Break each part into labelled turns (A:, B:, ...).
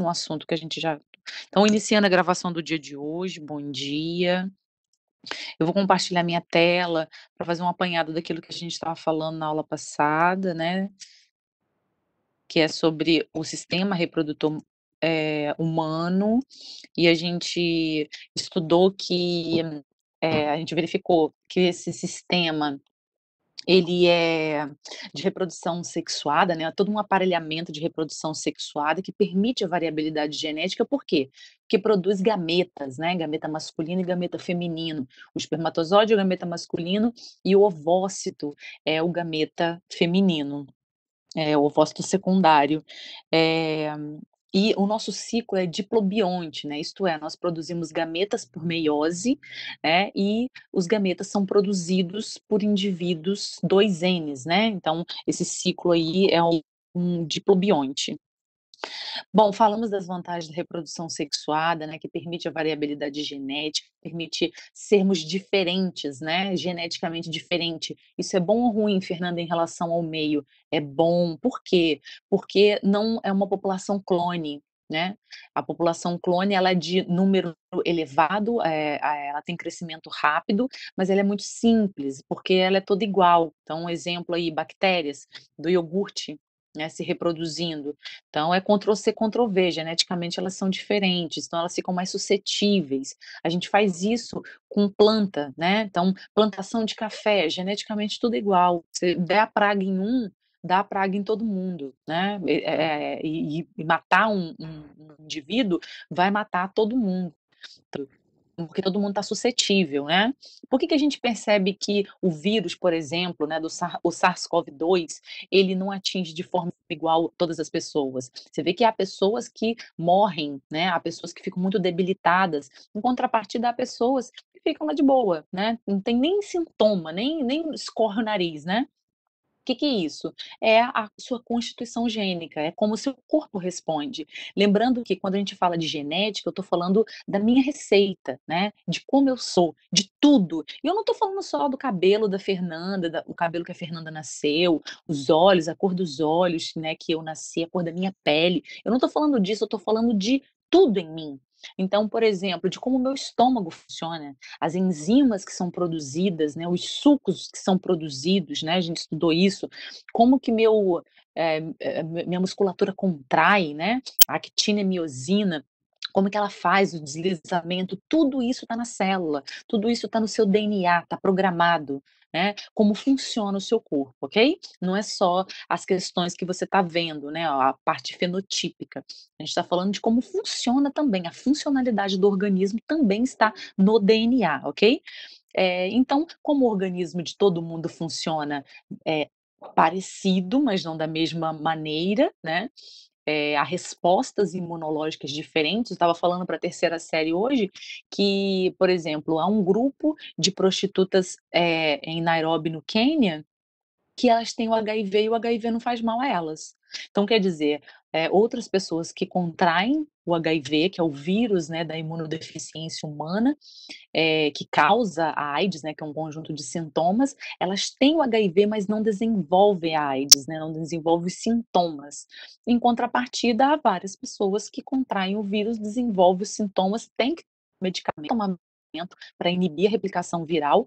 A: um assunto que a gente já. Então, iniciando a gravação do dia de hoje, bom dia. Eu vou compartilhar minha tela para fazer um apanhado daquilo que a gente estava falando na aula passada, né? Que é sobre o sistema reprodutor é, humano, e a gente estudou que é, a gente verificou que esse sistema ele é de reprodução sexuada, né? Todo um aparelhamento de reprodução sexuada que permite a variabilidade genética, por quê? Porque produz gametas, né? Gameta masculino e gameta feminino. O espermatozoide é o gameta masculino e o ovócito é o gameta feminino. É, o ovócito secundário. É, e o nosso ciclo é diplobionte, né? Isto é, nós produzimos gametas por meiose, né? E os gametas são produzidos por indivíduos 2Ns, né? Então, esse ciclo aí é um, um diplobionte. Bom, falamos das vantagens da reprodução sexuada, né, que permite a variabilidade genética, permite sermos diferentes, né, geneticamente diferente. Isso é bom ou ruim, Fernanda, em relação ao meio? É bom. Por quê? Porque não é uma população clone, né? A população clone ela é de número elevado, é, ela tem crescimento rápido, mas ela é muito simples, porque ela é toda igual. Então, um exemplo aí, bactérias do iogurte, né, se reproduzindo. Então, é Ctrl-C, Ctrl-V, geneticamente elas são diferentes, então elas ficam mais suscetíveis. A gente faz isso com planta, né? Então, plantação de café, geneticamente tudo igual. Você der a praga em um, dá a praga em todo mundo, né? É, e, e, matar um, um indivíduo vai matar todo mundo porque todo mundo está suscetível, né? Por que, que a gente percebe que o vírus, por exemplo, né, do o SARS-CoV-2, ele não atinge de forma igual todas as pessoas? Você vê que há pessoas que morrem, né? Há pessoas que ficam muito debilitadas. Em contrapartida, há pessoas que ficam lá de boa, né? Não tem nem sintoma, nem, nem escorre o nariz, né? que, que é isso? É a sua constituição gênica, é como o seu corpo responde. Lembrando que quando a gente fala de genética, eu estou falando da minha receita, né? De como eu sou, de tudo. E eu não estou falando só do cabelo da Fernanda, da, o cabelo que a Fernanda nasceu, os olhos, a cor dos olhos, né? Que eu nasci, a cor da minha pele. Eu não estou falando disso, eu estou falando de tudo em mim. Então, por exemplo, de como o meu estômago funciona, as enzimas que são produzidas, né, os sucos que são produzidos, né, a gente estudou isso, como que meu, é, minha musculatura contrai, né, a actina e a miosina, como que ela faz o deslizamento, tudo isso está na célula, tudo isso está no seu DNA, está programado né? Como funciona o seu corpo, ok? Não é só as questões que você está vendo, né? A parte fenotípica. A gente está falando de como funciona também, a funcionalidade do organismo também está no DNA, ok? É, então, como o organismo de todo mundo funciona é, parecido, mas não da mesma maneira, né? é, a respostas imunológicas diferentes. Eu estava falando para a terceira série hoje que, por exemplo, há um grupo de prostitutas é, em Nairobi, no Quênia, que elas têm o HIV e o HIV não faz mal a elas. Então, quer dizer, é, outras pessoas que contraem o HIV, que é o vírus né, da imunodeficiência humana, é, que causa a AIDS, né, que é um conjunto de sintomas, elas têm o HIV, mas não desenvolvem a AIDS, né, não desenvolvem sintomas. Em contrapartida, há várias pessoas que contraem o vírus, desenvolvem os sintomas, têm que tomar medicamento, tomar medicamento para inibir a replicação viral,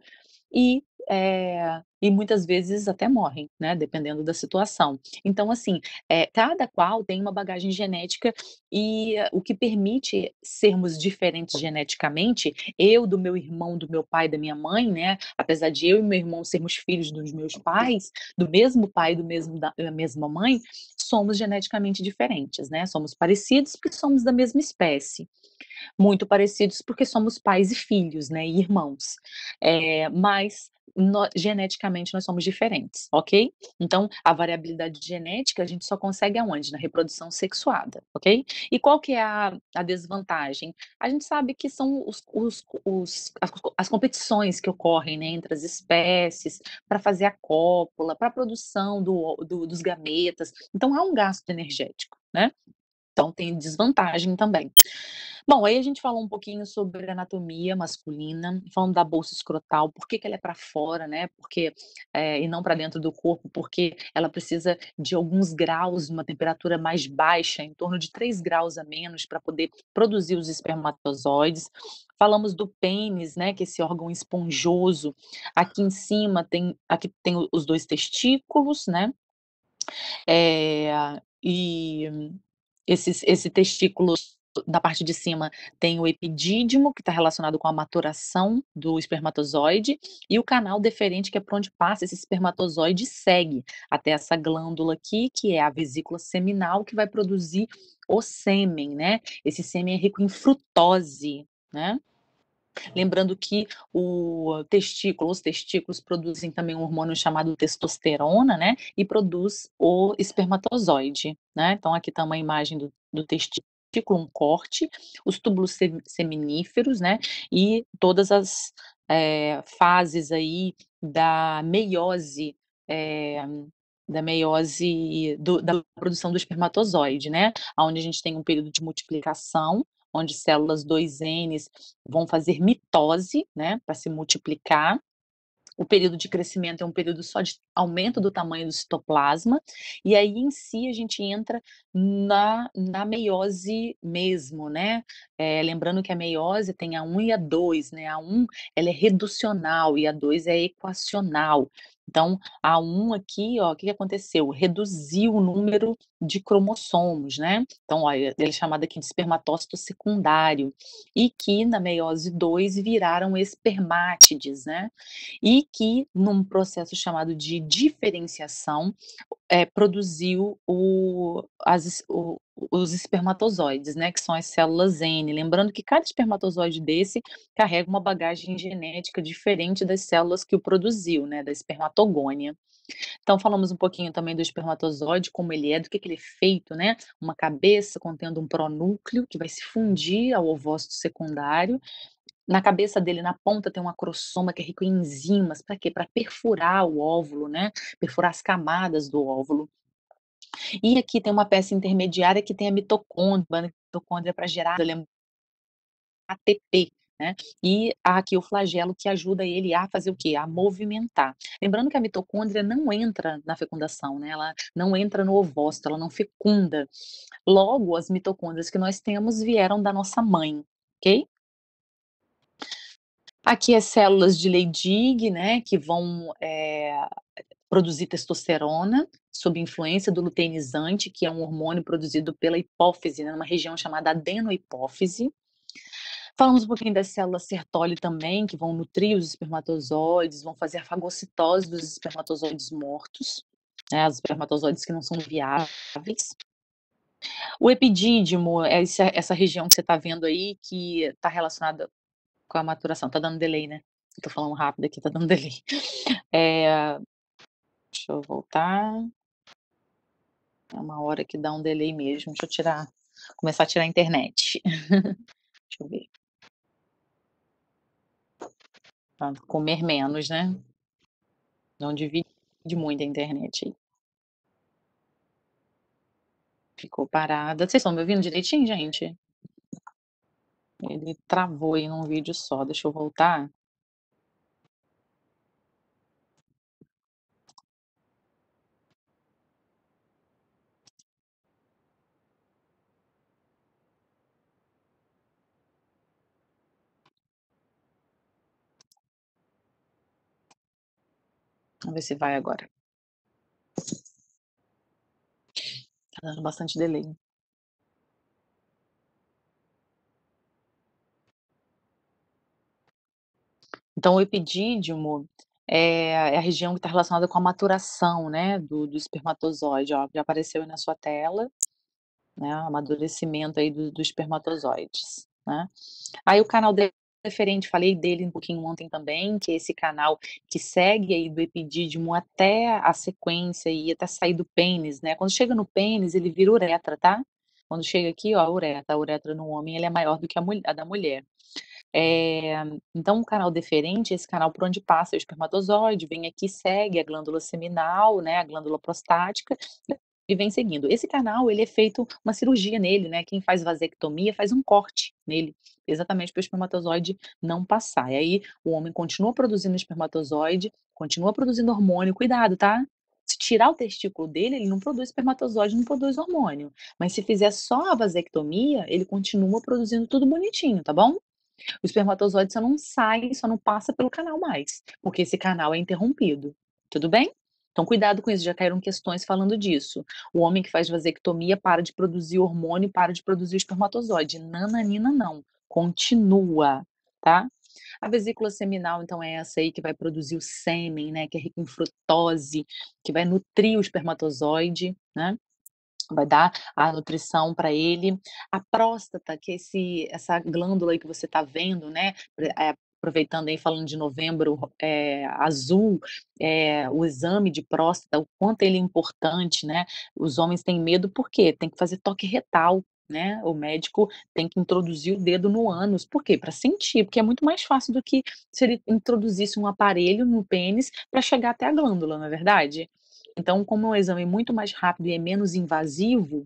A: e é, e muitas vezes até morrem, né? Dependendo da situação. Então, assim, é, cada qual tem uma bagagem genética e eh, o que permite sermos diferentes geneticamente, eu do meu irmão, do meu pai, da minha mãe, né? Apesar de eu e meu irmão sermos filhos dos meus pais, do mesmo pai, do mesmo da, da mesma mãe, somos geneticamente diferentes, né? Somos parecidos porque somos da mesma espécie muito parecidos porque somos pais e filhos, né, e irmãos. É, mas no, geneticamente nós somos diferentes, ok? Então, a variabilidade genética a gente só consegue aonde? Na reprodução sexuada, ok? E qual que é a, a desvantagem? A gente sabe que são os, os, os as, as, competições que ocorrem né, entre as espécies para fazer a cópula, para a produção do, do, dos gametas. Então, há um gasto energético, né? Então, tem desvantagem também. Bom, aí a gente falou um pouquinho sobre anatomia masculina, falando da bolsa escrotal, por que, que ela é para fora, né? Porque é, eh, e não para dentro do corpo, porque ela precisa de alguns graus, uma temperatura mais baixa, em torno de 3 graus a menos, para poder produzir os espermatozoides. Falamos do pênis, né, que é esse órgão esponjoso. Aqui em cima tem, aqui tem os dois testículos, né? É, e esses, esse testículo na parte de cima tem o epidídimo, que está relacionado com a maturação do espermatozoide, e o canal deferente, que é para onde passa esse espermatozoide, segue até essa glândula aqui, que é a vesícula seminal, que vai produzir o sêmen, né? Esse sêmen é rico em frutose, né? Lembrando que o testículo, os testículos produzem também um hormônio chamado testosterona, né? E produz o espermatozoide, né? Então, aqui está uma imagem do, do testículo com corte, os túbulos seminíferos, né? E todas as é, fases aí da meiose. É, da meiose do, da produção do espermatozoide, né? Onde a gente tem um período de multiplicação, onde células 2 n vão fazer mitose, né, para se multiplicar, o período de crescimento é um período só de aumento do tamanho do citoplasma, e aí em si a gente entra na, na meiose mesmo, né? É, lembrando que a meiose tem a 1 e a 2, né? A 1 ela é reducional e a 2 é equacional. Então, a 1 aqui, ó, o que aconteceu? Reduziu o número de cromossomos, né? Então, olha, ele é chamado aqui de espermatócito secundário, e que na meiose 2 viraram espermátides, né? E que, num processo chamado de diferenciação, é, produziu o, as, o, os espermatozoides, né, que são as células N. Lembrando que cada espermatozoide desse carrega uma bagagem genética diferente das células que o produziu, né, da espermatogônia. Então, falamos um pouquinho também do espermatozoide, como ele é, do que, que ele é feito, né? Uma cabeça contendo um pronúcleo que vai se fundir ao ovócito secundário. Na cabeça dele, na ponta, tem um acrossoma que é rico em enzimas. Para quê? Para perfurar o óvulo, né? Perfurar as camadas do óvulo. E aqui tem uma peça intermediária que tem a mitocôndria, mitocôndria para gerar ATP, né? E há aqui o flagelo que ajuda ele a fazer o quê? A movimentar. Lembrando que a mitocôndria não entra na fecundação, né? Ela não entra no ovócito, ela não fecunda. Logo, as mitocôndrias que nós temos vieram da nossa mãe, ok? Aqui as é células de Leydig, né, que vão é, produzir testosterona sob influência do luteinizante, que é um hormônio produzido pela hipófise, né, numa região chamada adenohipófise. Falamos um pouquinho das células Sertoli também, que vão nutrir os espermatozoides, vão fazer a fagocitose dos espermatozoides mortos, né, os espermatozoides que não são viáveis. O epidídimo é essa região que você está vendo aí, que está relacionada com a maturação. está dando delay, né? Estou falando rápido aqui, está dando delay. É... Deixa eu voltar. É uma hora que dá um delay mesmo. Deixa eu tirar, começar a tirar a internet. Deixa eu ver. Pra comer menos, né. Não divide muito a internet aí. Ficou parada. Vocês estão me ouvindo direitinho, gente? Ele travou em um vídeo só. Deixa eu voltar. Vamos ver se vai agora. Tá dando bastante delay. Então, o epidídimo eh, é a região que está relacionada com a maturação, né, do, do espermatozoide. Ó, já apareceu aí na sua tela, né, amadurecimento aí do, dos espermatozoides, né. Aí o canal referente, falei dele um pouquinho ontem também, que é esse canal que segue aí do epidídimo até a sequência e até sair do pênis, né? Quando chega no pênis, ele vira uretra, tá? Quando chega aqui, ó, a uretra, a uretra no homem, ele é maior do que a, mulher, a da mulher. É, então, o canal deferente é esse canal por onde passa o espermatozoide, vem aqui, segue a glândula seminal, né, a glândula prostática, e vem seguindo. Esse canal, ele é feito uma cirurgia nele, né? Quem faz vasectomia faz um corte nele, exatamente para o espermatozoide não passar. E aí o homem continua produzindo espermatozoide, continua produzindo hormônio, cuidado, tá? Se tirar o testículo dele, ele não produz espermatozoide, não produz hormônio. Mas se fizer só a vasectomia, ele continua produzindo tudo bonitinho, tá bom? O espermatozoide só não sai, só não passa pelo canal mais, porque esse canal é interrompido. Tudo bem? Então, cuidado com isso, já caíram questões falando disso. O homem que faz vasectomia para de produzir hormônio, para de produzir espermatozoide. Nananina, não. Continua, tá? A vesícula seminal, então, é essa aí que vai produzir o sêmen, né? Que é rico em frutose, que vai nutrir o espermatozoide, né? vai dar a nutrição para ele. A próstata, que é esse, essa glândula aí que você está vendo, né, é, aproveitando aí, falando de novembro é, azul, é, o exame de próstata, o quanto ele é importante, né? Os homens têm medo por quê tem que fazer toque retal, né? O médico tem que introduzir o dedo no ânus, por quê? Para sentir, porque é muito mais fácil do que se ele introduzisse um aparelho no pênis para chegar até a glândula, não é verdade? Então, como é um exame muito mais rápido e é menos invasivo,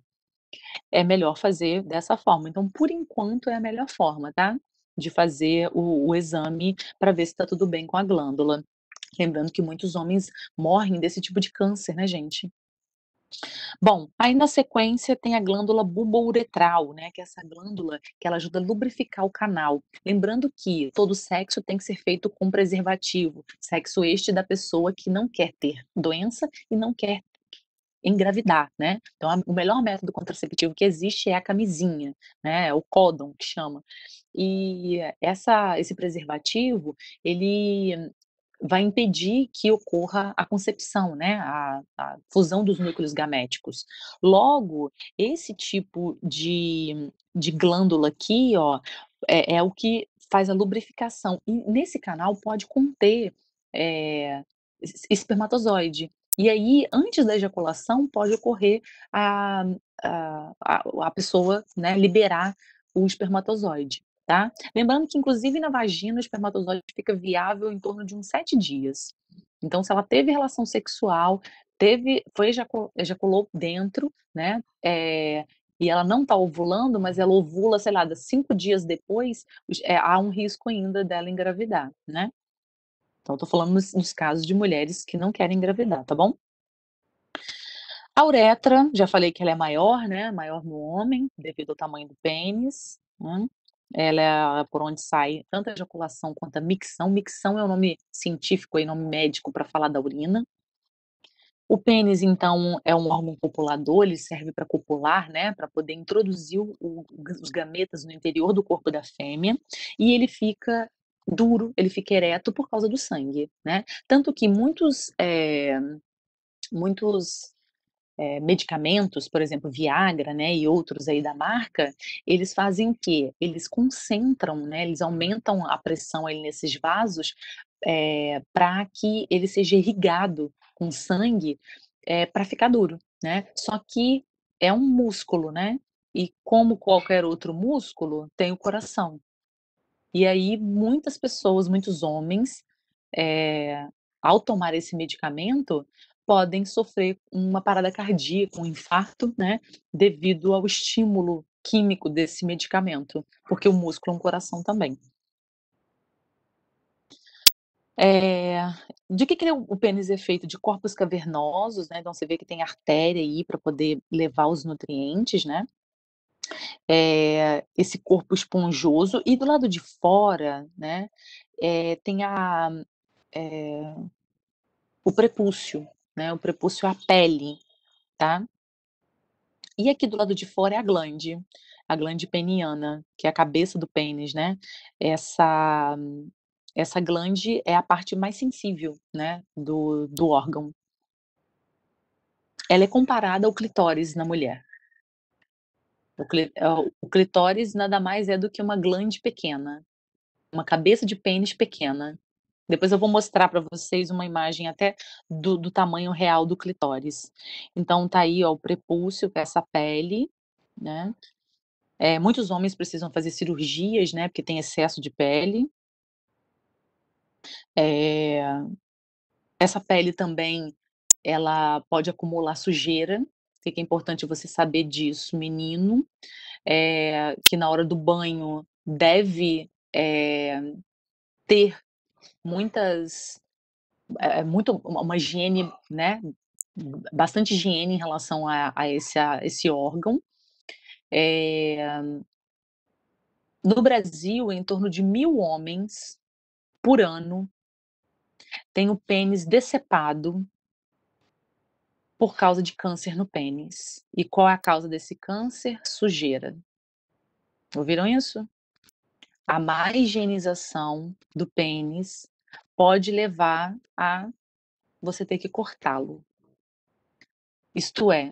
A: é melhor fazer dessa forma. Então, por enquanto, é a melhor forma, tá? de fazer o, o exame para ver se está tudo bem com a glândula. Lembrando que muitos homens morrem desse tipo de câncer, né, gente? Bom, aí na sequência tem a glândula bulbouretral, né, que é essa glândula que ela ajuda a lubrificar o canal. Lembrando que todo sexo tem que ser feito com preservativo, sexo este da pessoa que não quer ter doença e não quer engravidar, né? Então, a, o melhor método contraceptivo que existe é a camisinha, né? É o códon, que chama. E essa, esse preservativo, ele vai impedir que ocorra a concepção, né, a, a, fusão dos núcleos gaméticos. Logo, esse tipo de, de glândula aqui, ó, é, é o que faz a lubrificação. E nesse canal pode conter é, espermatozoide. E aí, antes da ejaculação, pode ocorrer a, a, a, pessoa né, liberar o espermatozoide. Tá? Lembrando que, inclusive, na vagina, o espermatozoide fica viável em torno de uns sete dias. Então, se ela teve relação sexual, teve, foi ejaculou, ejaculou dentro, né? É, e ela não está ovulando, mas ela ovula, sei lá, cinco dias depois, é, há um risco ainda dela engravidar, né? Então, estou falando nos, nos casos de mulheres que não querem engravidar, tá bom? A uretra, já falei que ela é maior, né? Maior no homem, devido ao tamanho do pênis. Né? Ela é por onde sai tanto a ejaculação quanto a micção. Micção é o um nome científico e nome médico para falar da urina. O pênis, então, é um órgão copulador, ele serve para copular, né? Para poder introduzir o, os gametas no interior do corpo da fêmea. E ele fica duro, ele fica ereto por causa do sangue, né? Tanto que muitos, é, muitos é, medicamentos, por exemplo, Viagra, né, e outros aí da marca, eles fazem o quê? Eles concentram, né, eles aumentam a pressão aí nesses vasos é, eh, para que ele seja irrigado com sangue é, para ficar duro, né? Só que é um músculo, né? E como qualquer outro músculo, tem o coração. E aí, muitas pessoas, muitos homens, é, ao tomar esse medicamento, podem sofrer uma parada cardíaca, um infarto, né, devido ao estímulo químico desse medicamento, porque o músculo é um coração também. É, de que, que o pênis é feito? De corpos cavernosos, né? Então você vê que tem artéria aí para poder levar os nutrientes, né? é, esse corpo esponjoso, e do lado de fora, né, é, tem a, é, o prepúcio, né, o prepúcio é a pele, tá? E aqui do lado de fora é a glande, a glande peniana, que é a cabeça do pênis, né? Essa, essa glande é a parte mais sensível, né, do, do órgão. Ela é comparada ao clitóris na mulher. É, o clitóris nada mais é do que uma glande pequena, uma cabeça de pênis pequena. Depois eu vou mostrar para vocês uma imagem até do, do, tamanho real do clitóris. Então tá aí ó, o prepúcio, essa pele, né? É, muitos homens precisam fazer cirurgias, né? Porque tem excesso de pele. É, essa pele também ela pode acumular sujeira, que é importante você saber disso, menino, é, que na hora do banho deve é, ter muitas é, é muito uma higiene, né? Bastante higiene em relação a, a esse, a esse órgão. É, no Brasil, em torno de mil homens por ano têm o pênis decepado por causa de câncer no pênis. E qual é a causa desse câncer? Sujeira. Ouviram isso? A má higienização do pênis pode levar a você ter que cortá-lo. Isto é,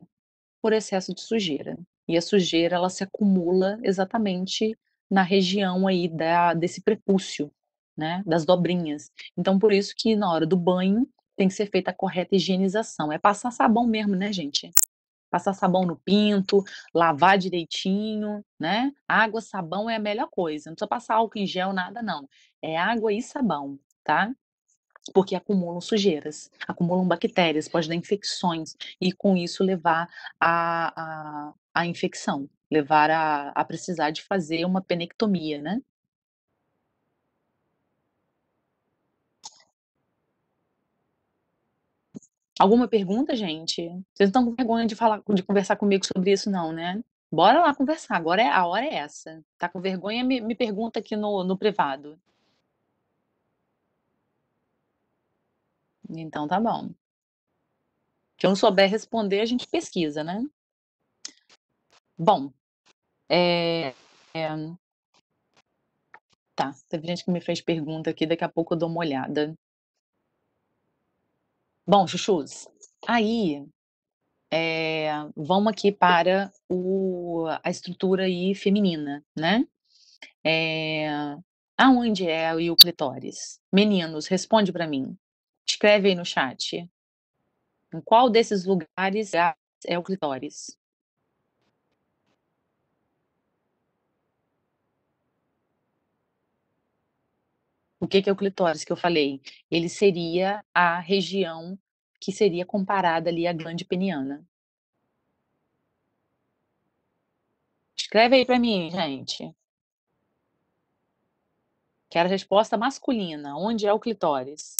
A: por excesso de sujeira. E a sujeira ela se acumula exatamente na região aí da, desse prepúcio, né, das dobrinhas. Então por isso que na hora do banho tem que ser feita a correta higienização. É passar sabão mesmo, né, gente? Passar sabão no pinto, lavar direitinho, né? Água, sabão é a melhor coisa. Não precisa passar álcool em gel, nada, não. É água e sabão, tá? porque acumulam sujeiras, acumulam bactérias, pode dar infecções e com isso levar a, a, a infecção, levar a, a precisar de fazer uma penectomia, né? Alguma pergunta, gente? Vocês não estão com vergonha de falar, de conversar comigo sobre isso, não, né? Bora lá conversar. Agora é a hora é essa. Tá com vergonha? Me, me pergunta aqui no, no privado. Então tá bom. Se eu não souber responder, a gente pesquisa, né? Bom, é, é... tá. Teve gente que me fez pergunta aqui, daqui a pouco eu dou uma olhada. Bom, chuchus, aí, eh, vamos aqui para o a estrutura aí feminina, né. Eh, aonde é aí o clitóris? Meninos, responde para mim. Escreve aí no chat. Em qual desses lugares é, é o clitóris? O que, que é o clitóris que eu falei? Ele seria a região que seria comparada ali à glande peniana. Escreve aí para mim, gente. Quero a resposta masculina. Onde é o clitóris?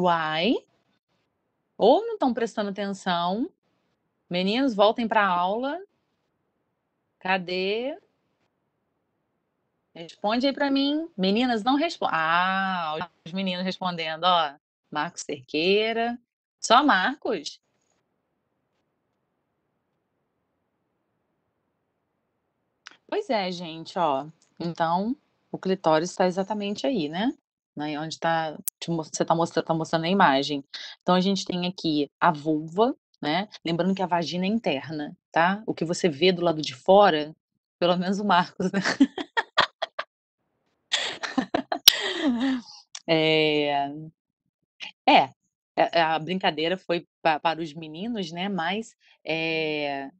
A: Uai. Ou não estão prestando atenção. Meninos, voltem para aula. Cadê? Responde aí para mim. Meninas, não respondem. Ah, os meninos respondendo, ó. Marcos Cerqueira. Só Marcos? Pois é, gente, ó. Então, o clitóris está exatamente aí, né? né? Onde está você está mostrando, tá mostrando a imagem. Então a gente tem aqui a vulva, né? Lembrando que a vagina é interna, tá? O que você vê do lado de fora, pelo menos o Marcos, né? É, é... é, a brincadeira foi para os meninos, né? Mas é,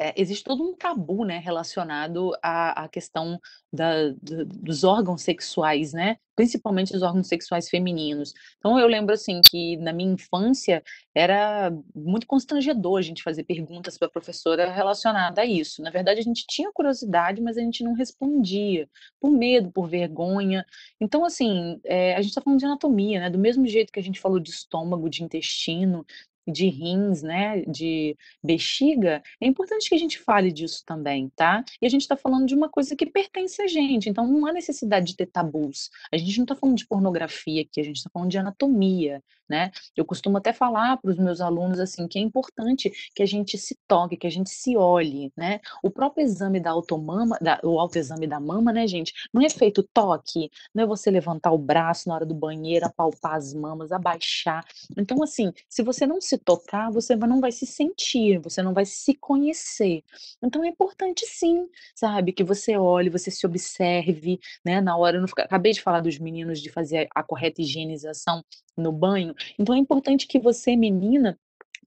A: é, existe todo um tabu né, relacionado à, à questão da, do, dos órgãos sexuais, né? principalmente dos órgãos sexuais femininos. Então eu lembro assim que na minha infância era muito constrangedor a gente fazer perguntas para a professora relacionada a isso. Na verdade a gente tinha curiosidade, mas a gente não respondia por medo, por vergonha. Então assim é, a gente está falando de anatomia, né? Do mesmo jeito que a gente falou de estômago, de intestino, de rins, né, de bexiga, é importante que a gente fale disso também, tá? E a gente está falando de uma coisa que pertence a gente, então não há necessidade de ter tabus. A gente não está falando de pornografia aqui, a gente está falando de anatomia, né? Eu costumo até falar para os meus alunos assim que é importante que a gente se toque, que a gente se olhe, né? O próprio exame da automama, da, o autoexame da mama, né, gente, não é feito toque, não é você levantar o braço na hora do banheiro, apalpar as mamas, abaixar. Então, assim, se você não se tocar, você não vai se sentir, você não vai se conhecer. Então é importante sim, sabe, que você olhe, você se observe, né? Na hora, eu não acabei de falar dos meninos de fazer a correta higienização no banho. Então é importante que você, menina,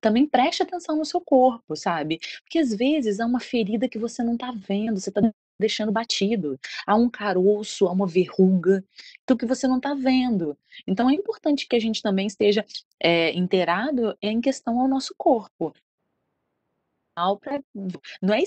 A: também preste atenção no seu corpo, sabe? Porque às vezes há é uma ferida que você não tá vendo, você tá deixando batido, há um caroço, há uma verruga, tudo que você não está vendo. Então é importante que a gente também esteja é, inteirado em questão ao nosso corpo. Não é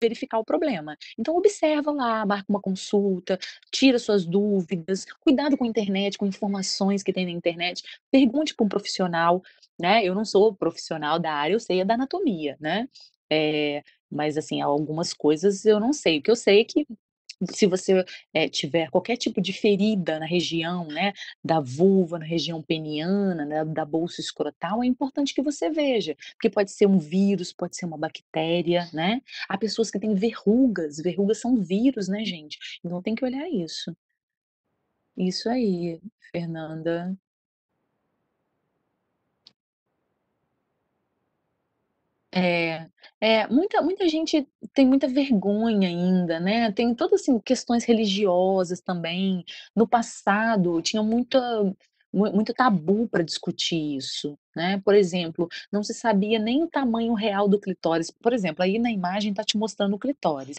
A: verificar o problema. Então observa lá, marca uma consulta, tira suas dúvidas, cuidado com a internet, com informações que tem na internet, pergunte para um profissional, né? Eu não sou profissional da área, eu sei é da anatomia, né? É, mas, assim, algumas coisas eu não sei. O que eu sei é que se você é, tiver qualquer tipo de ferida na região, né, da vulva, na região peniana, né, da bolsa escrotal, é importante que você veja, porque pode ser um vírus, pode ser uma bactéria, né? Há pessoas que têm verrugas, verrugas são vírus, né, gente? Então tem que olhar isso. Isso aí, Fernanda. É, é muita, muita gente tem muita vergonha ainda, né? Tem todas assim, questões religiosas também. No passado tinha muita, muito tabu para discutir isso, né? Por exemplo, não se sabia nem o tamanho real do clitóris. Por exemplo, aí na imagem está te mostrando o clitóris.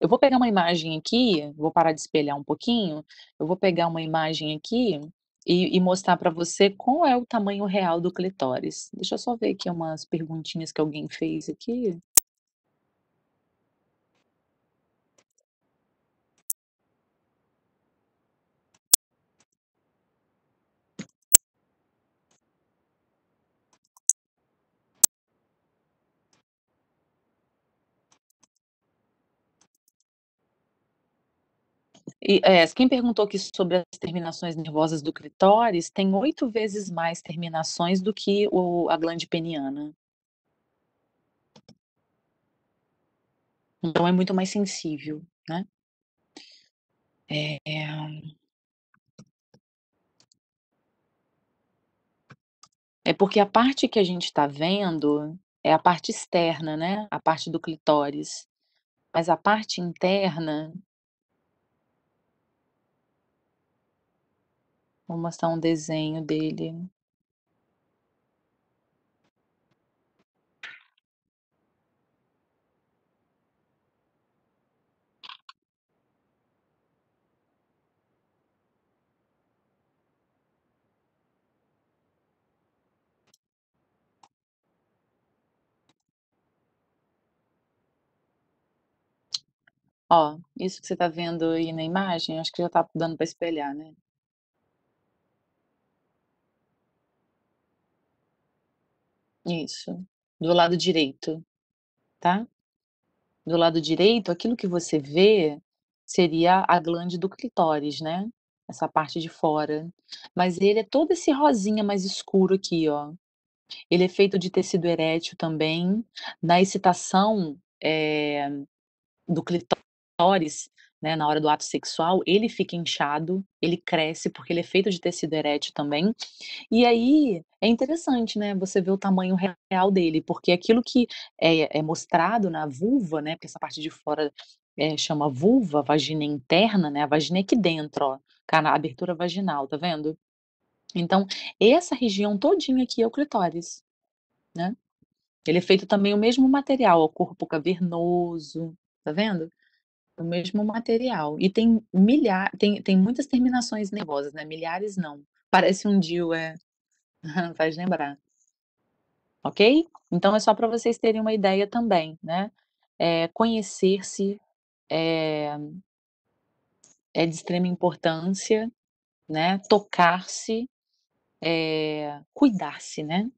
A: Eu vou pegar uma imagem aqui, vou parar de espelhar um pouquinho. Eu vou pegar uma imagem aqui e, e mostrar para você qual é o tamanho real do clitóris. Deixa eu só ver aqui umas perguntinhas que alguém fez aqui. E, é, quem perguntou aqui sobre as terminações nervosas do clitóris tem oito vezes mais terminações do que o, a glande peniana. Então é muito mais sensível, né? É... é porque a parte que a gente está vendo é a parte externa, né? A parte do clitóris. Mas a parte interna Vou mostrar um desenho dele. Ó, isso que você está vendo aí na imagem, acho que já está dando para espelhar, né? Isso. Do lado direito, tá? Do lado direito, aquilo que você vê seria a glande do clitóris, né? Essa parte de fora. Mas ele é todo esse rosinha mais escuro aqui, ó. Ele é feito de tecido erétil também. Na excitação é, do clitóris, né, na hora do ato sexual, ele fica inchado, ele cresce porque ele é feito de tecido erétil também. E aí é interessante, né, você ver o tamanho real dele, porque aquilo que é, é mostrado na vulva, né, porque essa parte de fora é, chama vulva, vagina interna, né, a vagina é aqui dentro, ó, na abertura vaginal, tá vendo? Então, essa região todinha aqui é o clitóris, né? Ele é feito também o mesmo material, o corpo cavernoso, tá vendo? o mesmo material. E tem milhares, tem, tem muitas terminações nervosas, né? Milhares não. Parece um deal, é. Faz lembrar. Ok? Então é só para vocês terem uma ideia também, né? É, Conhecer-se é, é de extrema importância, né? Tocar-se, é, cuidar-se, né?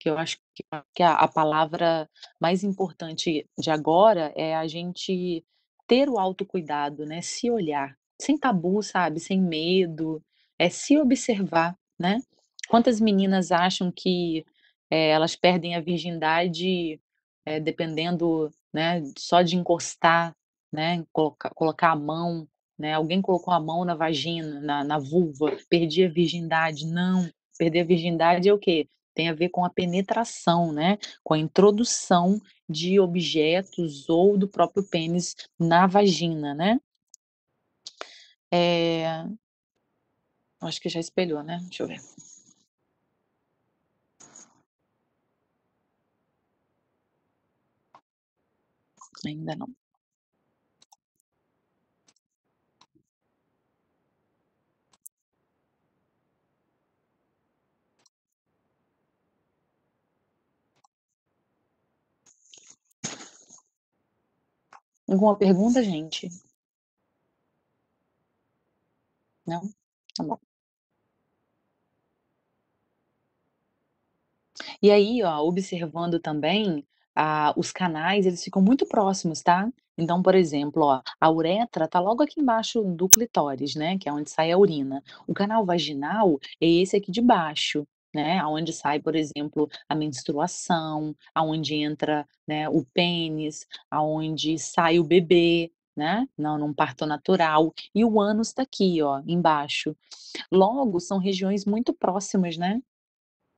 A: Que eu acho que a, a palavra mais importante de agora é a gente ter o autocuidado, né? Se olhar, sem tabu, sabe? Sem medo, é se observar, né? Quantas meninas acham que é, elas perdem a virgindade é, dependendo, né? Só de encostar, né? Colocar, colocar a mão, né? Alguém colocou a mão na vagina, na, na vulva, perdi a virgindade. Não, perder a virgindade é o quê? tem a ver com a penetração, né? Com a introdução de objetos ou do próprio pênis na vagina, né? É... Acho que já espelhou, né? Deixa eu ver. Ainda não. Alguma pergunta, gente? Não? Tá bom. E aí, ó, observando também, ah, os canais, eles ficam muito próximos, tá? Então, por exemplo, ó, a uretra tá logo aqui embaixo do clitóris, né? Que é onde sai a urina. O canal vaginal é esse aqui de baixo né? Aonde sai, por exemplo, a menstruação, aonde entra, né, o pênis, aonde sai o bebê, né? Não, num parto natural. E o ânus está aqui, ó, embaixo. Logo, são regiões muito próximas, né?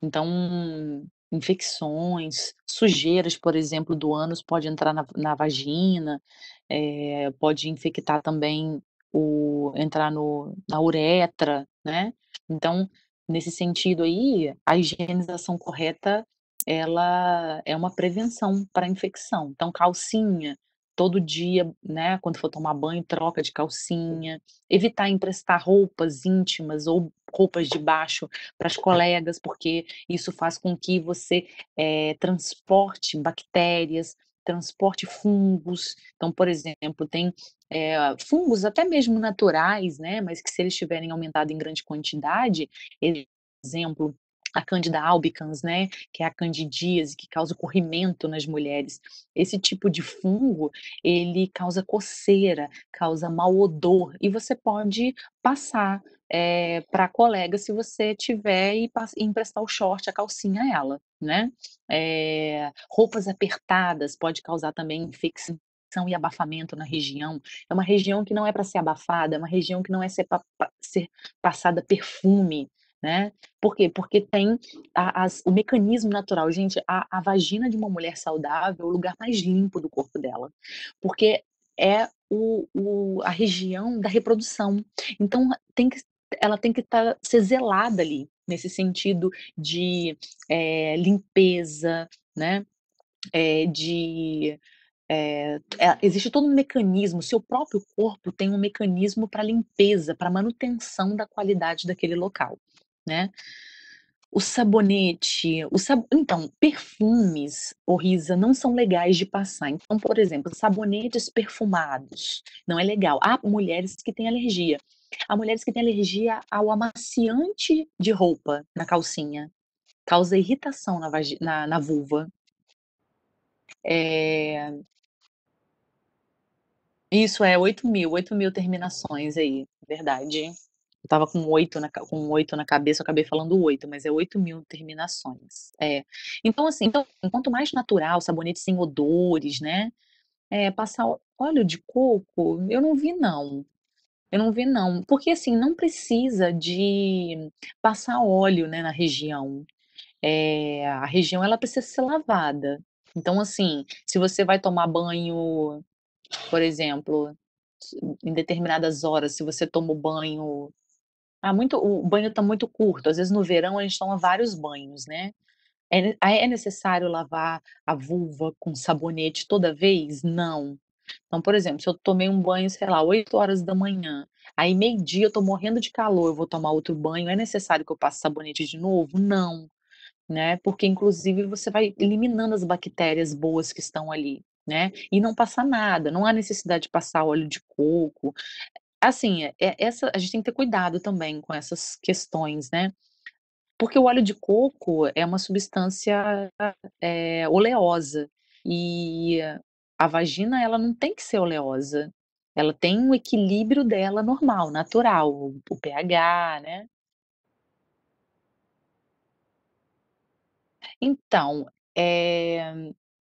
A: Então, infecções, sujeiras, por exemplo, do ânus pode entrar na, na vagina, é, pode infectar também o entrar no, na uretra, né? Então, Nesse sentido aí, a higienização correta ela é uma prevenção para infecção. Então, calcinha, todo dia, né, quando for tomar banho, troca de calcinha, evitar emprestar roupas íntimas ou roupas de baixo para as é. colegas, porque isso faz com que você é, transporte bactérias transporte fungos. Então, por exemplo, tem é, fungos até mesmo naturais, né? Mas que se eles tiverem aumentado em grande quantidade, por exemplo, a Candida albicans, né, que é a candidíase que causa corrimento nas mulheres. Esse tipo de fungo, ele causa coceira, causa mau odor e você pode passar é, eh, para a colega se você tiver e, emprestar o short, a calcinha a ela, né? É, roupas apertadas pode causar também infecção e abafamento na região. É uma região que não é para ser abafada, é uma região que não é ser, pa ser passada perfume, né? Por quê? Porque tem a, as, o mecanismo natural. Gente, a, a vagina de uma mulher saudável é o lugar mais limpo do corpo dela. Porque é o, o, a região da reprodução. Então, tem que ela tem que tá, ser zelada ali, nesse sentido de é, limpeza, né? É, de é, é, existe todo um mecanismo, seu próprio corpo tem um mecanismo para limpeza, para manutenção da qualidade daquele local, né? O sabonete, o sab... então, perfumes, Risa, não são legais de passar. Então, por exemplo, sabonetes perfumados, não é legal. Há mulheres que têm alergia. Há mulheres que têm alergia ao amaciante de roupa na calcinha. Causa irritação na, na, na vulva. É... Isso é 8 mil, 8 mil terminações aí, verdade. Eu tava com oito na, com 8 na cabeça, eu acabei falando oito, mas é oito mil terminações. É. Então, assim, então, quanto mais natural, sabonete sem odores, né? É, passar óleo de coco, eu não vi, não. Eu não vi, não. Porque, assim, não precisa de passar óleo, né, na região. É, a região, ela precisa ser lavada. Então, assim, se você vai tomar banho, por exemplo, em determinadas horas, se você toma o banho... Ah, muito, o banho está muito curto. Às vezes, no verão, a gente toma vários banhos, né? É, é necessário lavar a vulva com sabonete toda vez? Não. Então, por exemplo, se eu tomei um banho, sei lá, 8 horas da manhã, aí meio-dia eu tô morrendo de calor, eu vou tomar outro banho, é necessário que eu passe sabonete de novo? Não, né? Porque inclusive você vai eliminando as bactérias boas que estão ali, né? E não passa nada, não há necessidade de passar óleo de coco. Assim, é, é essa a gente tem que ter cuidado também com essas questões, né? Porque o óleo de coco é uma substância é, oleosa e a vagina ela não tem que ser oleosa. Ela tem um equilíbrio dela normal, natural, o, o pH, né? Então, eh,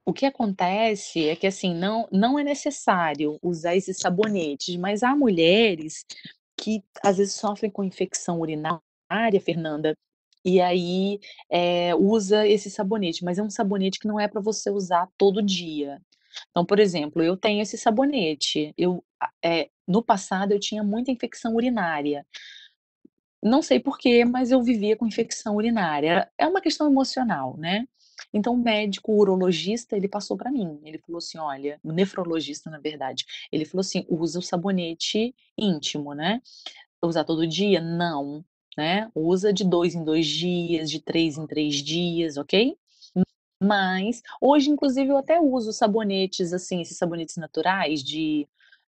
A: o que acontece é que assim, não, não é necessário usar esses sabonetes, mas há mulheres que às vezes sofrem com infecção urinária, Fernanda, e aí, eh, usa esse sabonete, mas é um sabonete que não é para você usar todo dia. Então, por exemplo, eu tenho esse sabonete. Eu, é, no passado eu tinha muita infecção urinária. Não sei porquê, mas eu vivia com infecção urinária. É uma questão emocional, né? Então, o médico o urologista, ele passou para mim. Ele falou assim: olha, o nefrologista, na verdade, ele falou assim: usa o sabonete íntimo, né? Usar todo dia? Não. Né? Usa de dois em dois dias, de três em três dias, ok? Mas hoje, inclusive, eu até uso sabonetes, assim, esses sabonetes naturais de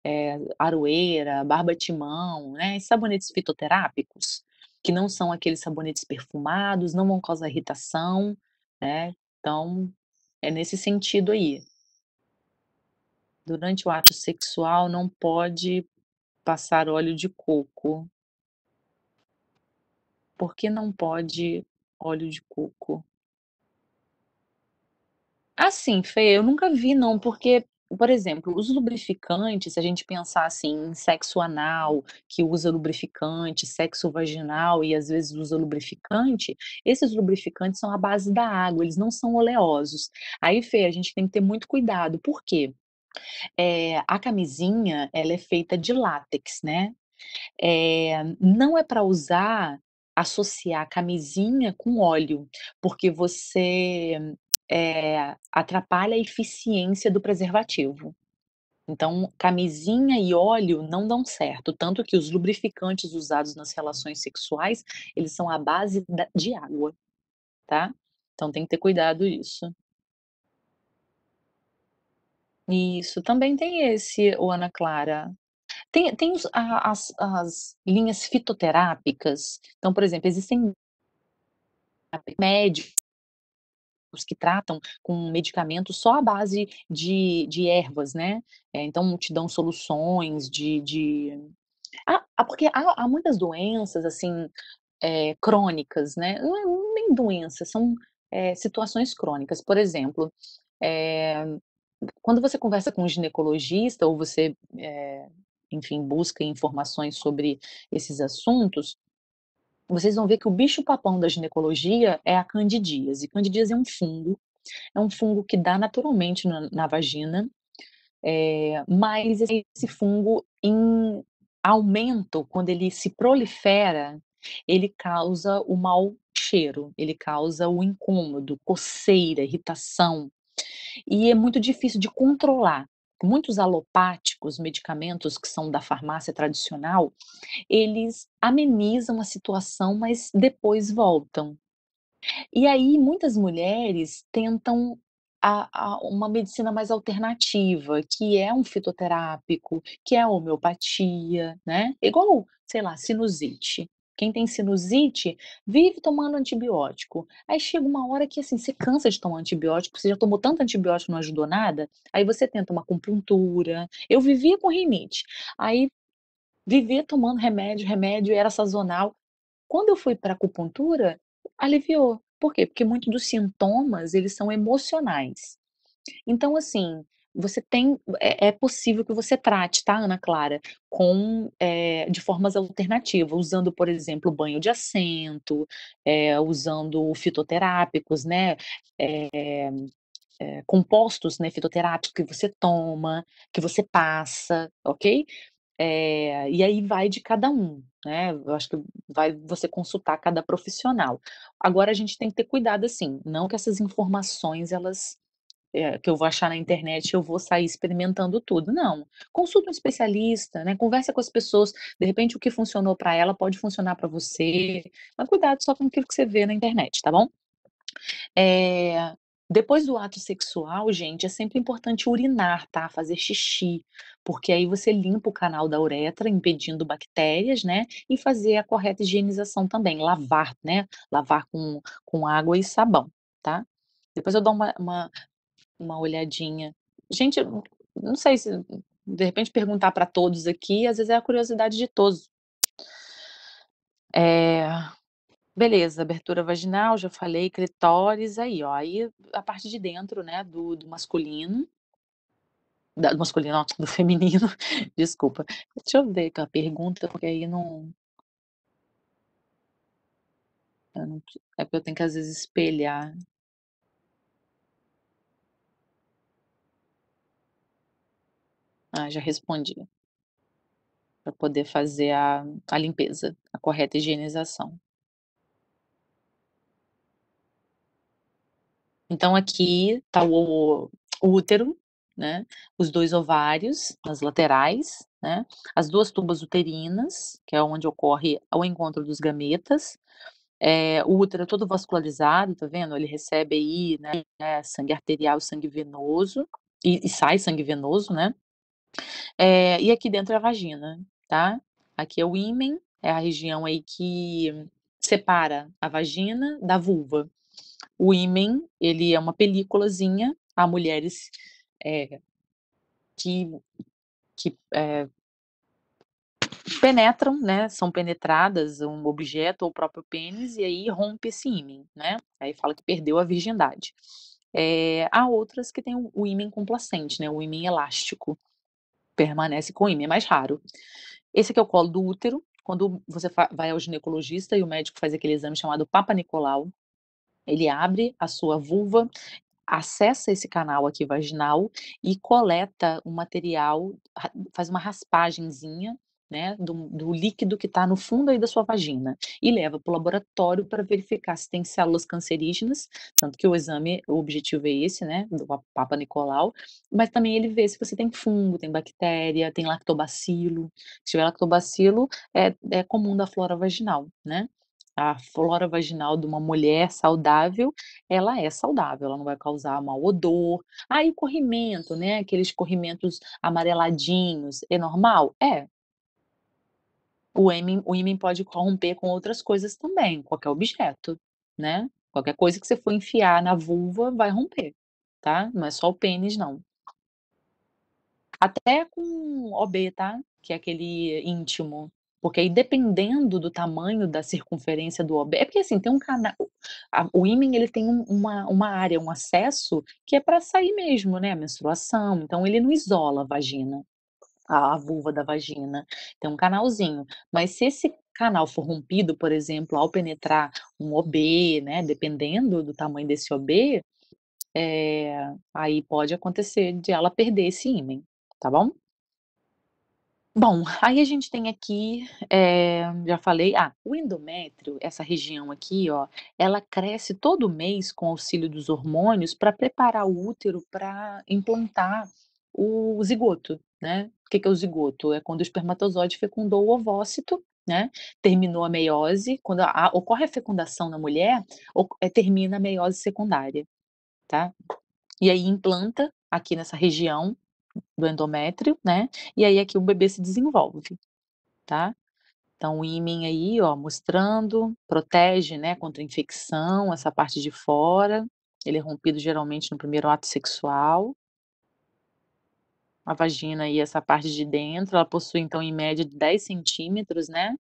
A: é, aroeira, barba-timão, né? Esses sabonetes fitoterápicos, que não são aqueles sabonetes perfumados, não vão causar irritação, né? Então, é nesse sentido aí. Durante o ato sexual, não pode passar óleo de coco. Por que não pode óleo de coco? Assim, Fê, eu nunca vi não, porque, por exemplo, os lubrificantes, se a gente pensar assim em sexo anal, que usa lubrificante, sexo vaginal e às vezes usa lubrificante, esses lubrificantes são à base da água, eles não são oleosos. Aí, Fê, a gente tem que ter muito cuidado, por quê? É, a camisinha, ela é feita de látex, né? É, não é para usar associar a camisinha com óleo, porque você eh, atrapalha a eficiência do preservativo. Então, camisinha e óleo não dão certo, tanto que os lubrificantes usados nas relações sexuais, eles são à base da, de água, tá? Então tem que ter cuidado isso. Isso, também tem esse, o Ana Clara. Tem, tem os- a- as, as linhas fitoterápicas. Então, por exemplo, existem médicos que tratam com medicamentos só à base de, de ervas, né? É, então, te dão soluções de. de... Ah, ah, porque há, há muitas doenças, assim, é, crônicas, né? Não é, é nem doenças, são é, situações crônicas. Por exemplo, é, quando você conversa com um ginecologista ou você, é, enfim, busca informações sobre esses assuntos, vocês vão ver que o bicho-papão da ginecologia é a candidíase. Candidíase é um fungo, é um fungo que dá naturalmente na, na vagina, é, mas esse fungo em aumento, quando ele se prolifera, ele causa o mau cheiro, ele causa o incômodo, coceira, irritação. E é muito difícil de controlar muitos alopáticos, medicamentos que são da farmácia tradicional, eles amenizam a situação, mas depois voltam. E aí muitas mulheres tentam a, a uma medicina mais alternativa, que é um fitoterápico, que é a homeopatia, né? Igual, sei lá, sinusite. Quem tem sinusite vive tomando antibiótico. Aí chega uma hora que assim, você cansa de tomar antibiótico, você já tomou tanto antibiótico, não ajudou nada. Aí você tenta uma acupuntura. Eu vivia com rinite. Aí vivia tomando remédio, remédio era sazonal. Quando eu fui para acupuntura, aliviou. Por quê? Porque muitos dos sintomas, eles são emocionais. Então, assim, você tem é, é, possível que você trate, tá, Ana Clara, com é, de formas alternativas, usando, por exemplo, banho de assento, é, usando fitoterápicos, né? Eh, compostos né, fitoterápicos que você toma, que você passa, ok? e aí vai de cada um, né? Eu acho que vai você consultar cada profissional. Agora a gente tem que ter cuidado, assim, não que essas informações elas é, que eu vou achar na internet, eu vou sair experimentando tudo. Não. Consulta um especialista, né? Conversa com as pessoas. De repente, o que funcionou para ela pode funcionar para você. Mas cuidado só com aquilo que você vê na internet, tá bom? É, depois do ato sexual, gente, é sempre importante urinar, tá? Fazer xixi, porque aí você limpa o canal da uretra, impedindo bactérias, né? E fazer a correta higienização também, lavar, né? Lavar com, com água e sabão, tá? Depois eu dou uma, uma, uma olhadinha. Gente, não sei se de repente perguntar para todos aqui, às vezes é a curiosidade de todos. É, beleza, abertura vaginal, já falei, clitóris, aí, ó, aí a parte de dentro, né, do, do masculino, da, do masculino, ó, do feminino, desculpa. Deixa eu ver com a pergunta, porque aí não... não... É porque eu tenho que às vezes espelhar. Ah, já respondi. Para poder fazer a, a limpeza, a correta higienização. Então, aqui está o, o útero, né? Os dois ovários nas laterais, né? As duas tubas uterinas, que é onde ocorre o encontro dos gametas. É, o útero é todo vascularizado, tá vendo? Ele recebe aí, né, sangue arterial, sangue venoso, e, e sai sangue venoso, né? É, e aqui dentro é a vagina, tá? Aqui é o ímen, é a região aí que separa a vagina da vulva. O ímen, ele é uma películazinha, há mulheres é, que, que é, penetram, né, são penetradas um objeto ou o próprio pênis e aí rompe esse ímen, né? Aí fala que perdeu a virgindade. É, há outras que têm o ímen complacente, né, o ímen elástico, permanece com IME, é mais raro. Esse aqui é o colo do útero, quando você vai ao ginecologista e o médico faz aquele exame chamado Papa Nicolau, ele abre a sua vulva, acessa esse canal aqui vaginal e coleta o um material, faz uma raspagenzinha né, do, do líquido que está no fundo aí da sua vagina e leva para o laboratório para verificar se tem células cancerígenas, tanto que o exame, o objetivo é esse, né, do Papa Nicolau, mas também ele vê se você tem fungo, tem bactéria, tem lactobacilo. Se tiver lactobacilo, é, é comum da flora vaginal, né? a flora vaginal de uma mulher saudável, ela é saudável, ela não vai causar mau odor. Ah, o corrimento, né? Aqueles corrimentos amareladinhos, é normal? É, o imen, o imen pode corromper com outras coisas também, qualquer objeto, né? Qualquer coisa que você for enfiar na vulva vai romper, tá? Não é só o pênis, não. Até com OB, tá? Que é aquele íntimo. Porque aí, dependendo do tamanho da circunferência do OB, é porque assim, tem um canal. o ímen ele tem uma, uma área, um acesso que é para sair mesmo, né? A menstruação. Então, ele não isola a vagina a, a vulva da vagina, tem um canalzinho. Mas se esse canal for rompido, por exemplo, ao penetrar um OB, né, dependendo do tamanho desse OB, é, eh, aí pode acontecer de ela perder esse ímen, tá bom? Bom, aí a gente tem aqui, é, já falei, ah, o endométrio, essa região aqui, ó, ela cresce todo mês com auxílio dos hormônios para preparar o útero para implantar o zigoto, né? que, que é o zigoto? É quando o espermatozoide fecundou o ovócito, né? Terminou a meiose, quando a, ocorre a fecundação na mulher, o, é, termina a meiose secundária, tá? E aí implanta aqui nessa região do endométrio, né? E aí aqui o bebê se desenvolve, tá? Então, o ímã aí, ó, mostrando, protege, né, contra infecção, essa parte de fora. Ele é rompido geralmente no primeiro ato sexual, a vagina e essa parte de dentro, ela possui, então, em média, 10 centímetros, né?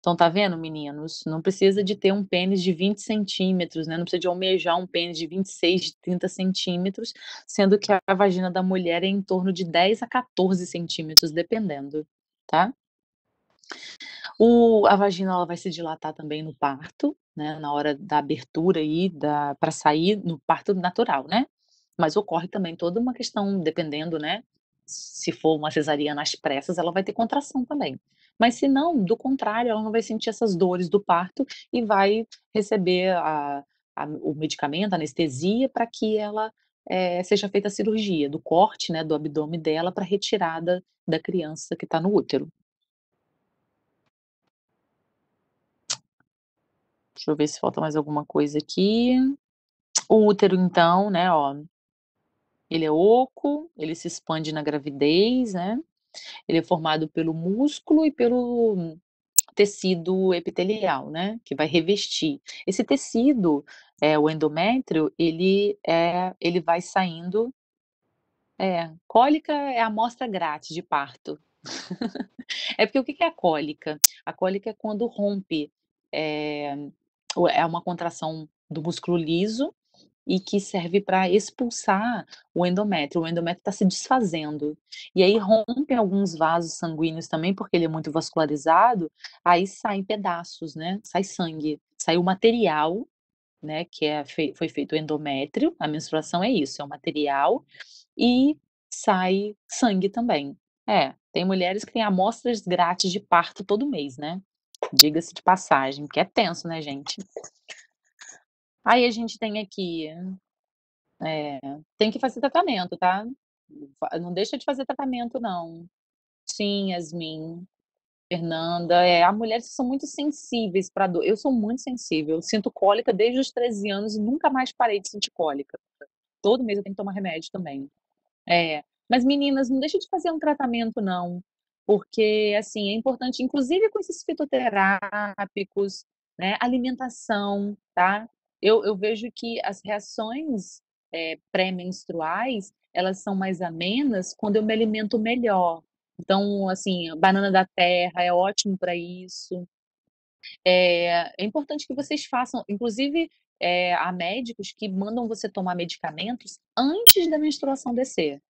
A: Então, tá vendo, meninos? Não precisa de ter um pênis de 20 centímetros, né? Não precisa de almejar um pênis de 26, de 30 centímetros, sendo que a vagina da mulher é em torno de 10 a 14 centímetros, dependendo, tá? O, a vagina ela vai se dilatar também no parto, né? Na hora da abertura aí, para sair no parto natural, né? Mas ocorre também toda uma questão, dependendo, né? se for uma cesariana às pressas, ela vai ter contração também. Mas se não, do contrário, ela não vai sentir essas dores do parto e vai receber a, a, o medicamento, a anestesia, para que ela é, seja feita a cirurgia do corte né, do abdômen dela para retirada da criança que está no útero. Deixa eu ver se falta mais alguma coisa aqui. O útero, então, né, ó, ele é oco, ele se expande na gravidez, né? Ele é formado pelo músculo e pelo tecido epitelial, né, que vai revestir. Esse tecido, é, o endométrio, ele é, ele vai saindo. É, cólica é a amostra grátis de parto. é porque o que é a cólica? A cólica é quando rompe, é, é uma contração do músculo liso, e que serve para expulsar o endométrio. O endométrio está se desfazendo. E aí rompe alguns vasos sanguíneos também, porque ele é muito vascularizado, aí saem pedaços, né? Sai sangue, sai o material, né? Que é, foi feito o endométrio, a menstruação é isso, é o material, e sai sangue também. É, tem mulheres que têm amostras grátis de parto todo mês, né? Diga-se de passagem, porque é tenso, né, gente? Aí a gente tem aqui. É, tem que fazer tratamento, tá? Não deixa de fazer tratamento, não. Sim, Yasmin. Fernanda, é, há mulheres que são muito sensíveis para dor. Eu sou muito sensível, eu sinto cólica desde os 13 anos e nunca mais parei de sentir cólica. Todo mês eu tenho que tomar remédio também. É, mas meninas, não deixa de fazer um tratamento não, porque assim, é importante inclusive com esses fitoterápicos, né, alimentação, tá? eu, eu vejo que as reações é, pré-menstruais elas são mais amenas quando eu me alimento melhor. Então, assim, banana da terra é ótimo para isso. É, é, importante que vocês façam, inclusive é, há médicos que mandam você tomar medicamentos antes da menstruação descer.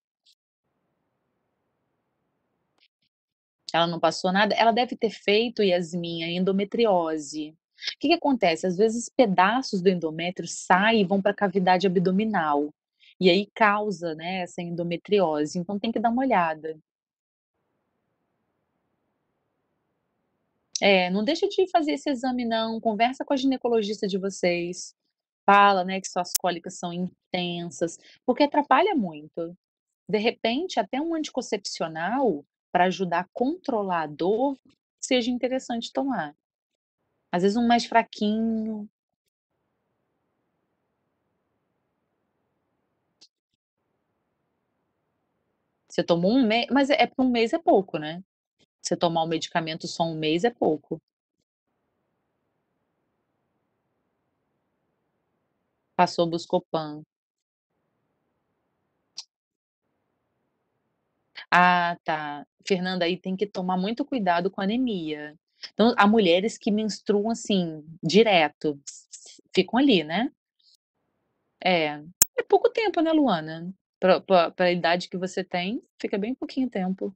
A: Ela não passou nada, ela deve ter feito, Yasmin, a endometriose. O que, que acontece? Às vezes pedaços do endométrio saem e vão para a cavidade abdominal. E aí causa né, essa endometriose. Então tem que dar uma olhada. É, não deixa de fazer esse exame, não. Conversa com a ginecologista de vocês. Fala, né, que suas cólicas são intensas, porque atrapalha muito. De repente, até um anticoncepcional para ajudar a controlar a dor seja interessante tomar. Às vezes um mais fraquinho. Você tomou um mês, mas é um mês é pouco, né? Você tomar o medicamento só um mês é pouco. Passou Buscopan. Ah, tá. Fernanda, aí tem que tomar muito cuidado com anemia. Então, há mulheres que menstruam assim, direto, ficam ali, né? É, é pouco tempo, né, Luana? Para a idade que você tem, fica bem pouquinho tempo.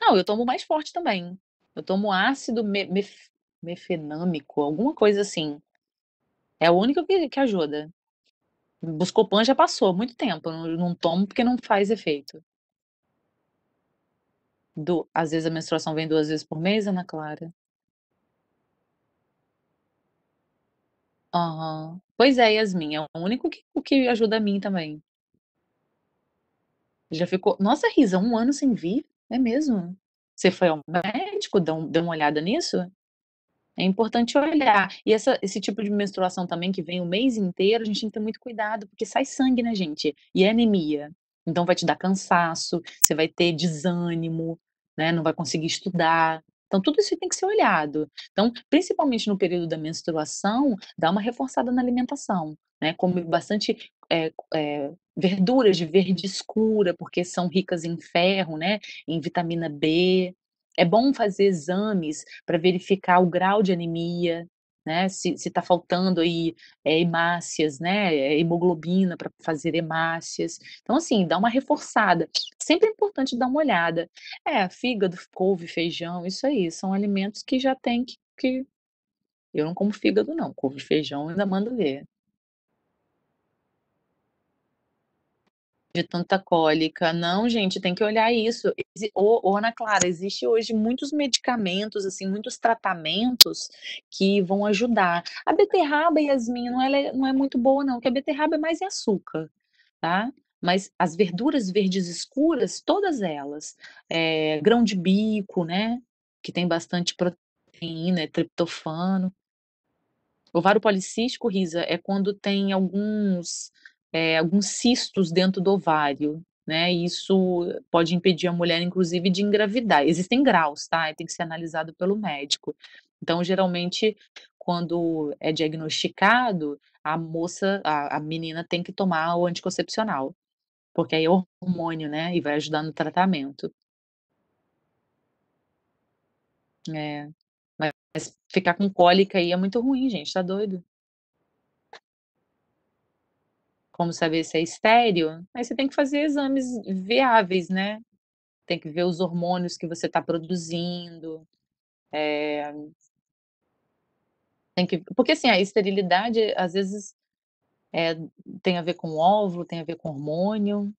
A: Não, eu tomo mais forte também. Eu tomo ácido me, mef- mefenâmico, alguma coisa assim. É o único que, que ajuda. Buscopan já passou muito tempo, não, não tomo porque não faz efeito. Do, às vezes a menstruação vem duas vezes por mês, Ana Clara? Aham. Pois é, Yasmin, é o único que, o que ajuda a mim também. Já ficou. Nossa, Risa, um ano sem vir? É mesmo? Você foi ao médico? Deu, um- deu uma olhada nisso? É importante olhar. E essa, esse tipo de menstruação também, que vem o mês inteiro, a gente tem que ter muito cuidado, porque sai sangue, né, gente? E é anemia. Então vai te dar cansaço, você vai ter desânimo, né? Não vai conseguir estudar. Então tudo isso tem que ser olhado. Então, principalmente no período da menstruação, dá uma reforçada na alimentação, né? Come uhum. bastante é, é, verduras de verde escura, porque são ricas em ferro, né? Em vitamina B. É bom fazer exames para verificar o grau de anemia, né? Se está faltando aí é, hemácias, né? Eh, hemoglobina para fazer hemácias. Então, assim, dá uma reforçada. Sempre é importante dar uma olhada. É, fígado, couve, feijão, isso aí, são alimentos que já tem que. que... Eu não como fígado, não. Couve, feijão, ainda mando ver. de tanta cólica. Não, gente, tem que olhar isso. Ô, Ana Clara, existe hoje muitos medicamentos, assim, muitos tratamentos que vão ajudar. A beterraba, Yasmin, não é, não é muito boa, não, porque a beterraba é mais em açúcar, tá? Mas as verduras verdes escuras, todas elas, é, grão de bico, né? Que tem bastante proteína, é triptofano. Ovário policístico, Risa, é quando tem alguns é, alguns cistos dentro do ovário, né? Isso pode impedir a mulher, inclusive, de engravidar. Existem graus, tá? Tem que ser analisado pelo médico. Então, geralmente, quando é diagnosticado, a moça, a, a menina tem que tomar o anticoncepcional, porque aí é hormônio, né? E vai ajudar no tratamento. É. Mas ficar com cólica aí é muito ruim, gente, tá doido? como saber se é estéreo? Aí você tem que fazer exames viáveis, né? Tem que ver os hormônios que você está produzindo. É... Tem que... Porque, assim, a esterilidade, às vezes, é... tem a ver com óvulo, tem a ver com hormônio.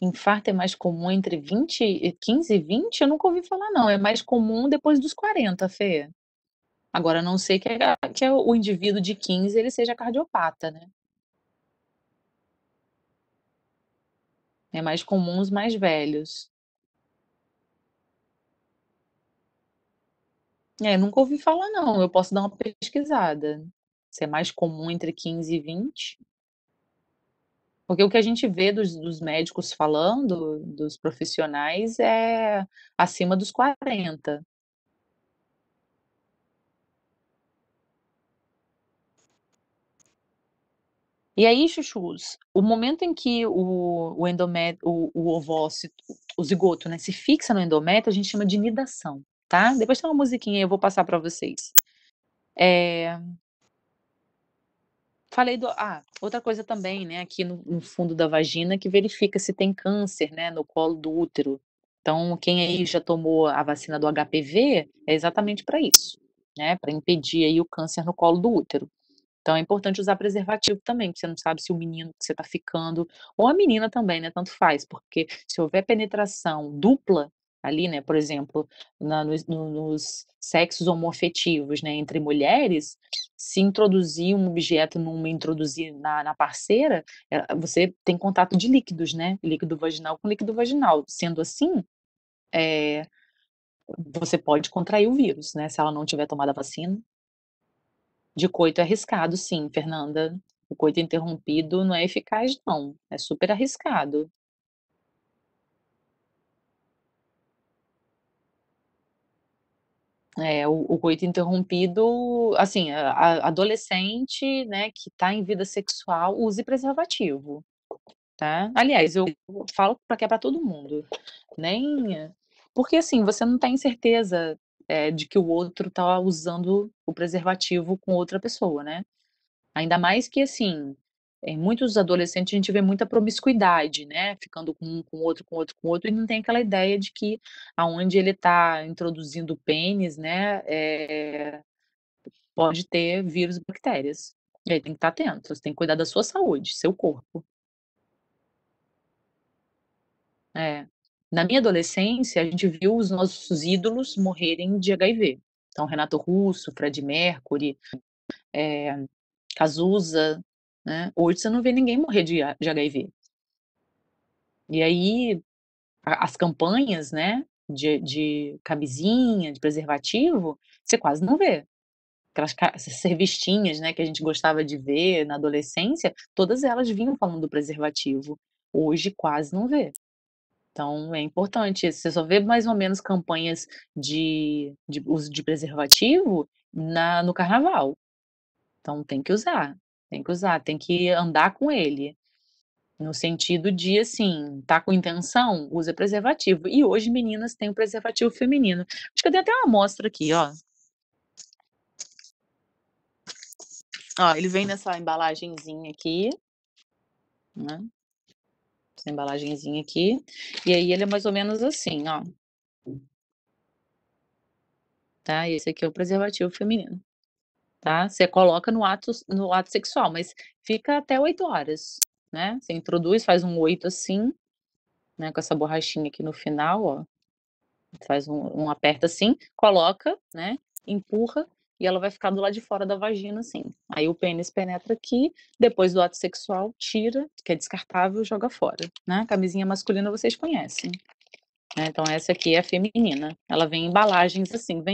A: Infarto é mais comum entre 20, 15 e 20? Eu nunca ouvi falar, não. É mais comum depois dos 40, Fê. Agora, a não sei que, é que é o indivíduo de 15 ele seja cardiopata, né? É mais comum os mais velhos. É, nunca ouvi falar, não. Eu posso dar uma pesquisada. Se é mais comum entre 15 e 20. Porque o que a gente vê dos, dos médicos falando, dos profissionais, é acima dos 40. E aí, chuchus, o momento em que o, o endométrio, o, o ovócito, o zigoto, né, se fixa no endométrio, a gente chama de nidação, tá? Depois tem uma musiquinha eu vou passar para vocês. É... Falei do. Ah, outra coisa também, né, aqui no, no fundo da vagina, que verifica se tem câncer, né, no colo do útero. Então, quem aí já tomou a vacina do HPV é exatamente para isso, né, para impedir aí o câncer no colo do útero. Então é importante usar preservativo também, porque você não sabe se o menino que você está ficando, ou a menina também, né? Tanto faz, porque se houver penetração dupla, ali, né, por exemplo, na, no, no, nos sexos homoafetivos, né, entre mulheres, se introduzir um objeto numa, introduzir na, na parceira, é, você tem contato de líquidos, né, líquido vaginal com líquido vaginal. Sendo assim, é, você pode contrair o vírus, né, se ela não tiver tomado a vacina, de coito é arriscado, sim, Fernanda. O coito interrompido não é eficaz, não. É super arriscado. É, o, o coito interrompido, assim, a, a adolescente, né, que está em vida sexual, use preservativo, tá? Aliás, eu falo para que é para todo mundo, nem porque assim, você não tem certeza é, de que o outro tá usando o preservativo com outra pessoa, né? Ainda mais que, assim, em muitos adolescentes a gente vê muita promiscuidade, né? Ficando com um, com outro, com outro, com outro, e não tem aquela ideia de que aonde ele está introduzindo pênis, né? É, pode ter vírus e bactérias. E aí tem que estar tá atento, você tem que cuidar da sua saúde, seu corpo. É. Na minha adolescência, a gente viu os nossos ídolos morrerem de HIV. Então, Renato Russo, Fred Mercury, é, Cazuza. Né? Hoje você não vê ninguém morrer de, de HIV. E aí, as campanhas né, de, de camisinha, de preservativo, você quase não vê aquelas servistinhas, né, que a gente gostava de ver na adolescência, todas elas vinham falando do preservativo. Hoje quase não vê. Então, é importante. Você só vê mais ou menos campanhas de, de uso de preservativo na, no carnaval. Então, tem que usar, tem que usar, tem que andar com ele. No sentido de, assim, tá com intenção, usa preservativo. E hoje, meninas, tem o preservativo feminino. Acho que eu dei até uma amostra aqui, ó. Ó, ele vem nessa embalagenzinha aqui, né? essa embalagenzinha aqui. E aí ele é mais ou menos assim, ó. Tá? Esse aqui é o preservativo feminino. Tá? Você coloca no ato, no ato sexual, mas fica até oito horas, né? Você introduz, faz um oito assim, né? Com essa borrachinha aqui no final, ó. Faz um, um aperta assim, coloca, né? Empurra e ela vai ficar do lado de fora da vagina, assim. Aí o pênis penetra aqui, depois do ato sexual, tira, que é descartável, joga fora. Né? camisinha masculina vocês conhecem. Né? Então essa aqui é a feminina. Ela vem em embalagens assim, vem